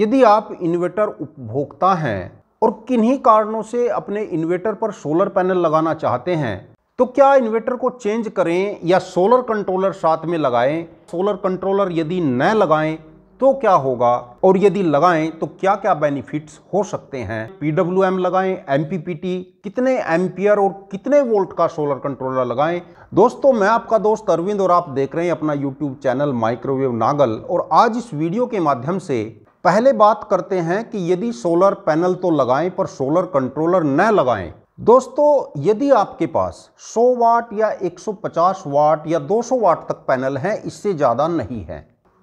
यदि आप इन्वर्टर उपभोक्ता हैं और किन्हीं कारणों से अपने इन्वर्टर पर सोलर पैनल लगाना चाहते हैं तो क्या इन्वर्टर को चेंज करें या सोलर कंट्रोलर साथ में लगाएं सोलर कंट्रोलर यदि न लगाएं तो क्या होगा और यदि लगाएं तो क्या क्या बेनिफिट्स हो सकते हैं पीडब्ल्यू एम लगाएं एम कितने एम्पियर और कितने वोल्ट का सोलर कंट्रोलर लगाएं दोस्तों मैं आपका दोस्त अरविंद और आप देख रहे हैं अपना यूट्यूब चैनल माइक्रोवेव नागल और आज इस वीडियो के माध्यम से पहले बात करते हैं कि यदि सोलर पैनल तो लगाएं पर सोलर कंट्रोलर न लगाएं दोस्तों यदि आपके पास 100 वाट या 150 वाट या 200 वाट तक पैनल है इससे ज़्यादा नहीं है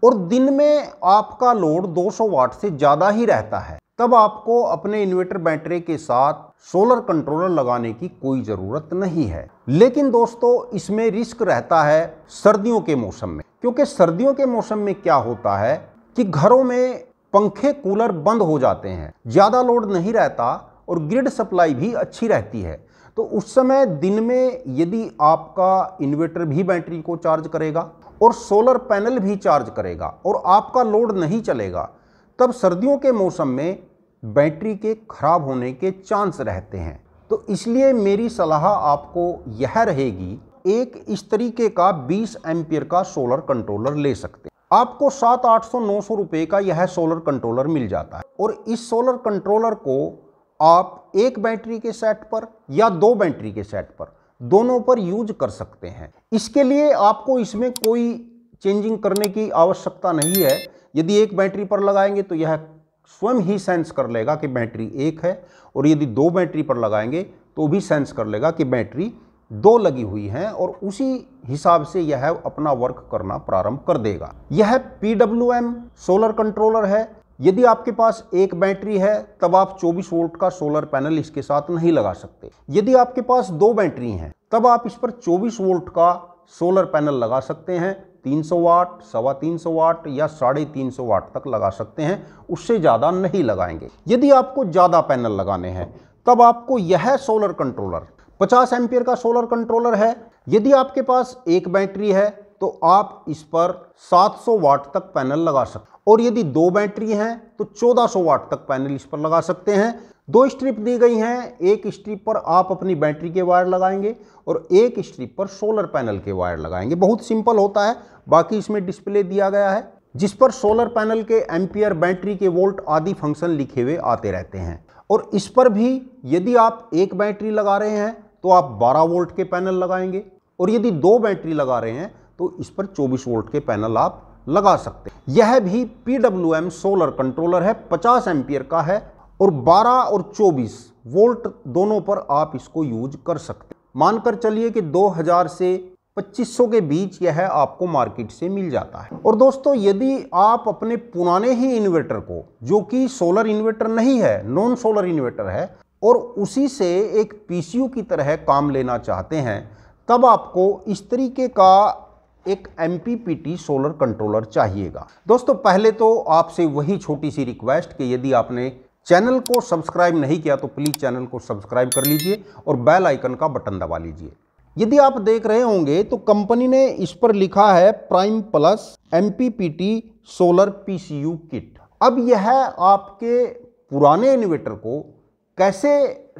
और दिन में आपका लोड 200 वाट से ज़्यादा ही रहता है तब आपको अपने इन्वर्टर बैटरी के साथ सोलर कंट्रोलर लगाने की कोई ज़रूरत नहीं है लेकिन दोस्तों इसमें रिस्क रहता है सर्दियों के मौसम में क्योंकि सर्दियों के मौसम में क्या होता है कि घरों में पंखे कूलर बंद हो जाते हैं ज़्यादा लोड नहीं रहता और ग्रिड सप्लाई भी अच्छी रहती है तो उस समय दिन में यदि आपका इन्वर्टर भी बैटरी को चार्ज करेगा और सोलर पैनल भी चार्ज करेगा और आपका लोड नहीं चलेगा तब सर्दियों के मौसम में बैटरी के खराब होने के चांस रहते हैं तो इसलिए मेरी सलाह आपको यह रहेगी एक इस तरीके का 20 एम्पियर का सोलर कंट्रोलर ले सकते हैं आपको सात आठ सौ नौ सौ रुपये का यह सोलर कंट्रोलर मिल जाता है और इस सोलर कंट्रोलर को आप एक बैटरी के सेट पर या दो बैटरी के सेट पर दोनों पर यूज कर सकते हैं इसके लिए आपको इसमें कोई चेंजिंग करने की आवश्यकता नहीं है यदि एक बैटरी पर लगाएंगे तो यह स्वयं ही सेंस कर लेगा कि बैटरी एक है और यदि दो बैटरी पर लगाएंगे तो भी सेंस कर लेगा कि बैटरी दो लगी हुई हैं और उसी हिसाब से यह अपना वर्क करना प्रारंभ कर देगा यह पी सोलर कंट्रोलर है यदि आपके पास एक बैटरी है तब आप 24 वोल्ट का सोलर पैनल इसके साथ नहीं लगा सकते यदि आपके पास दो बैटरी हैं तब आप इस पर 24 वोल्ट का सोलर पैनल लगा सकते हैं 300 वाट सवा तीन सौ वाट या साढ़े तीन सौ वाट तक लगा सकते हैं उससे ज़्यादा नहीं लगाएंगे यदि आपको ज़्यादा पैनल लगाने हैं तब आपको यह सोलर कंट्रोलर 50 एम्पियर का सोलर कंट्रोलर है यदि आपके पास एक बैटरी है तो आप इस पर 700 वाट तक पैनल लगा सकते और यदि दो बैटरी हैं तो 1400 वाट तक पैनल इस पर लगा सकते हैं दो स्ट्रिप दी गई हैं एक स्ट्रिप पर आप अपनी बैटरी के वायर लगाएंगे और एक स्ट्रिप पर सोलर पैनल के वायर लगाएंगे बहुत सिंपल होता है बाकी इसमें डिस्प्ले दिया गया है जिस पर सोलर पैनल के एम्पियर बैटरी के वोल्ट आदि फंक्शन लिखे हुए आते रहते हैं और इस पर भी यदि आप एक बैटरी लगा रहे हैं तो आप 12 वोल्ट के पैनल लगाएंगे और यदि दो बैटरी लगा रहे हैं तो इस पर 24 वोल्ट के पैनल आप लगा सकते हैं यह भी पी सोलर कंट्रोलर है 50 एम्पियर का है और 12 और 24 वोल्ट दोनों पर आप इसको यूज कर सकते हैं मानकर चलिए कि 2000 से 2500 के बीच यह आपको मार्केट से मिल जाता है और दोस्तों यदि आप अपने पुराने ही इन्वर्टर को जो कि सोलर इन्वर्टर नहीं है नॉन सोलर इन्वर्टर है और उसी से एक पीसीयू की तरह काम लेना चाहते हैं तब आपको इस तरीके का एक एम सोलर कंट्रोलर चाहिएगा दोस्तों पहले तो आपसे वही छोटी सी रिक्वेस्ट कि यदि आपने चैनल को सब्सक्राइब नहीं किया तो प्लीज़ चैनल को सब्सक्राइब कर लीजिए और बेल आइकन का बटन दबा लीजिए यदि आप देख रहे होंगे तो कंपनी ने इस पर लिखा है prime plus M solar P kit अब यह आपके पुराने इन्वेटर को कैसे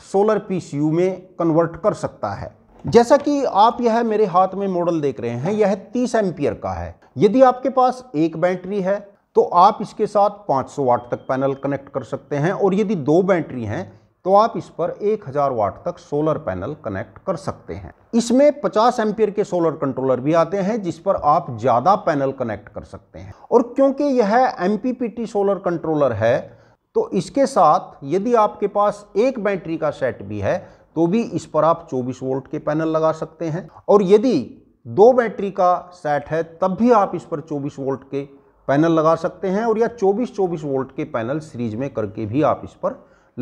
सोलर पीसीयू में कन्वर्ट कर सकता है जैसा कि आप यह मेरे हाथ में मॉडल देख रहे हैं यह 30 एम्पियर का है यदि आपके पास एक बैटरी है तो आप इसके साथ 500 वाट तक पैनल कनेक्ट कर सकते हैं और यदि दो बैटरी हैं तो आप इस पर 1000 वाट तक सोलर पैनल कनेक्ट कर सकते हैं इसमें 50 एम्पियर के सोलर कंट्रोलर भी आते हैं जिस पर आप ज़्यादा पैनल कनेक्ट कर सकते हैं और क्योंकि यह एम सोलर कंट्रोलर है तो इसके साथ यदि आपके पास एक बैटरी का सेट भी है तो भी इस पर आप 24 वोल्ट के पैनल लगा सकते हैं और यदि दो बैटरी का सेट है तब भी आप इस पर 24 वोल्ट के पैनल लगा सकते हैं और या 24 24 वोल्ट के पैनल सीरीज में करके भी आप इस पर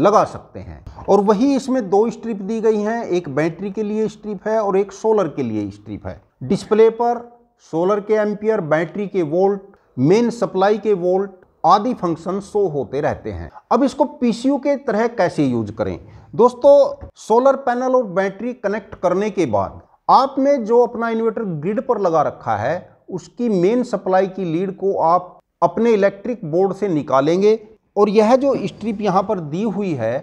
लगा सकते हैं और वही इसमें दो स्ट्रिप दी गई हैं एक बैटरी के लिए स्ट्रिप है और एक सोलर के लिए स्ट्रिप है डिस्प्ले पर सोलर के एम्पियर बैटरी के वोल्ट मेन सप्लाई के वोल्ट आदि फंक्शन शो होते रहते हैं अब इसको पी के तरह कैसे यूज करें दोस्तों सोलर पैनल और बैटरी कनेक्ट करने के बाद आपने जो अपना इन्वर्टर ग्रिड पर लगा रखा है उसकी मेन सप्लाई की लीड को आप अपने इलेक्ट्रिक बोर्ड से निकालेंगे और यह जो स्ट्रिप यहाँ पर दी हुई है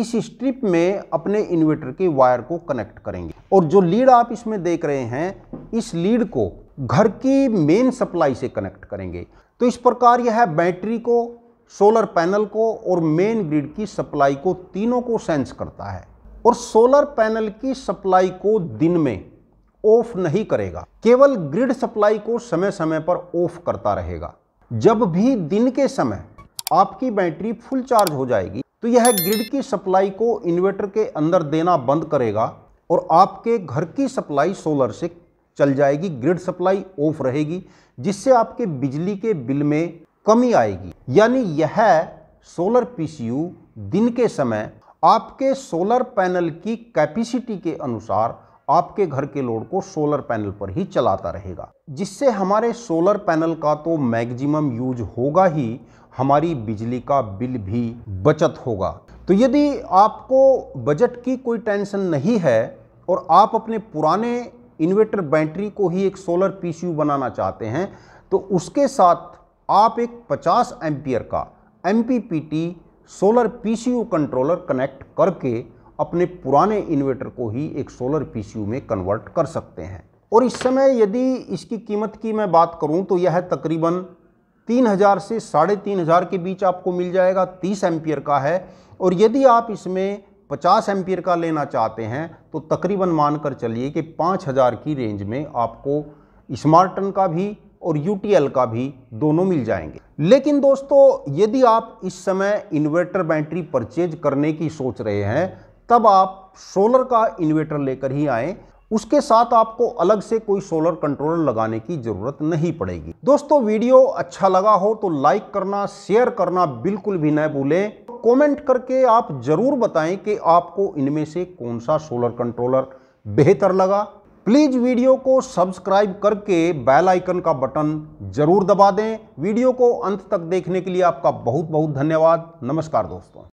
इस स्ट्रिप में अपने इन्वर्टर के वायर को कनेक्ट करेंगे और जो लीड आप इसमें देख रहे हैं इस लीड को घर की मेन सप्लाई से कनेक्ट करेंगे तो इस प्रकार यह बैटरी को सोलर पैनल को और मेन ग्रिड की सप्लाई को तीनों को सेंस करता है और सोलर पैनल की सप्लाई को दिन में ऑफ नहीं करेगा केवल ग्रिड सप्लाई को समय समय पर ऑफ करता रहेगा जब भी दिन के समय आपकी बैटरी फुल चार्ज हो जाएगी तो यह ग्रिड की सप्लाई को इन्वर्टर के अंदर देना बंद करेगा और आपके घर की सप्लाई सोलर से चल जाएगी ग्रिड सप्लाई ऑफ रहेगी जिससे आपके बिजली के बिल में कमी आएगी यानी यह सोलर पीसीयू दिन के समय आपके सोलर पैनल की कैपेसिटी के अनुसार आपके घर के लोड को सोलर पैनल पर ही चलाता रहेगा जिससे हमारे सोलर पैनल का तो मैक्सिमम यूज होगा ही हमारी बिजली का बिल भी बचत होगा तो यदि आपको बजट की कोई टेंशन नहीं है और आप अपने पुराने इन्वेटर बैटरी को ही एक सोलर पीसीयू बनाना चाहते हैं तो उसके साथ आप एक 50 एम्पियर का M solar PCU controller connect करके अपने पुराने इन्वर्टर को ही एक सोलर पीसीयू में कन्वर्ट कर सकते हैं और इस समय यदि इसकी कीमत की मैं बात करूं तो यह तकरीबन तीन हज़ार से साढ़े तीन हज़ार के बीच आपको मिल जाएगा तीस एम्पियर का है और यदि आप इसमें पचास एम्पियर का लेना चाहते हैं तो तकरीबन मानकर चलिए कि हजार की रेंज में आपको स्मार्टन का भी और यू का भी दोनों मिल जाएंगे लेकिन दोस्तों यदि आप इस समय इन्वर्टर बैटरी परचेज करने की सोच रहे हैं तब आप सोलर का इन्वर्टर लेकर ही आएँ उसके साथ आपको अलग से कोई सोलर कंट्रोलर लगाने की ज़रूरत नहीं पड़ेगी दोस्तों वीडियो अच्छा लगा हो तो लाइक करना शेयर करना बिल्कुल भी न भूलें कमेंट करके आप ज़रूर बताएं कि आपको इनमें से कौन सा सोलर कंट्रोलर बेहतर लगा प्लीज़ वीडियो को सब्सक्राइब करके बेल आइकन का बटन ज़रूर दबा दें वीडियो को अंत तक देखने के लिए आपका बहुत बहुत धन्यवाद नमस्कार दोस्तों